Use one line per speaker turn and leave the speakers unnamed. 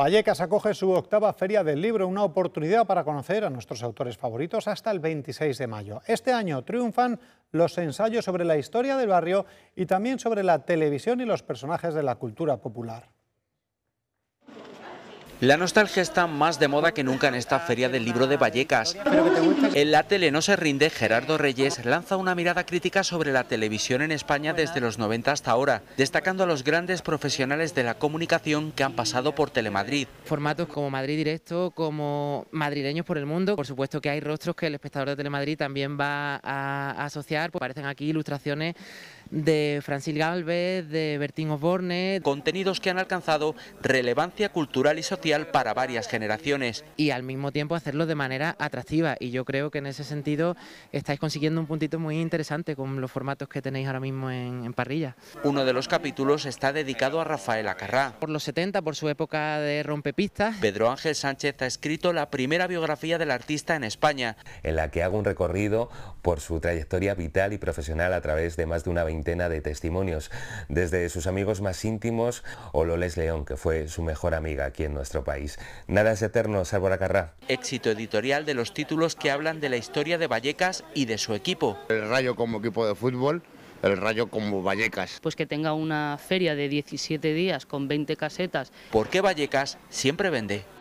Vallecas acoge su octava Feria del Libro, una oportunidad para conocer a nuestros autores favoritos hasta el 26 de mayo. Este año triunfan los ensayos sobre la historia del barrio y también sobre la televisión y los personajes de la cultura popular.
La nostalgia está más de moda que nunca en esta feria del libro de Vallecas. En la tele no se rinde, Gerardo Reyes lanza una mirada crítica sobre la televisión en España desde los 90 hasta ahora, destacando a los grandes profesionales de la comunicación que han pasado por Telemadrid.
Formatos como Madrid Directo, como Madrileños por el Mundo, por supuesto que hay rostros que el espectador de Telemadrid también va a asociar, pues aparecen aquí ilustraciones de Francis Galvez, de Bertín Osborne.
Contenidos que han alcanzado relevancia cultural y social para varias generaciones.
Y al mismo tiempo hacerlo de manera atractiva y yo creo que en ese sentido estáis consiguiendo un puntito muy interesante con los formatos que tenéis ahora mismo en,
parrilla. Uno de los capítulos está dedicado a Rafael Acarrá.
Por los 70, por su época de
rompepistas. Pedro Ángel Sánchez ha escrito la primera biografía del artista en España.
En la que hago un recorrido por su trayectoria vital y profesional a través de más de una veintena de testimonios, desde sus amigos más íntimos o Loles León, que fue su mejor amiga aquí en nuestro país. Nada es eterno, salvo la carrá.
Éxito editorial de los títulos que hablan de la historia de Vallecas y de su equipo. El Rayo como equipo de fútbol el Rayo como Vallecas.
Pues que tenga una feria de 17 días con 20 casetas.
¿Por qué Vallecas siempre vende?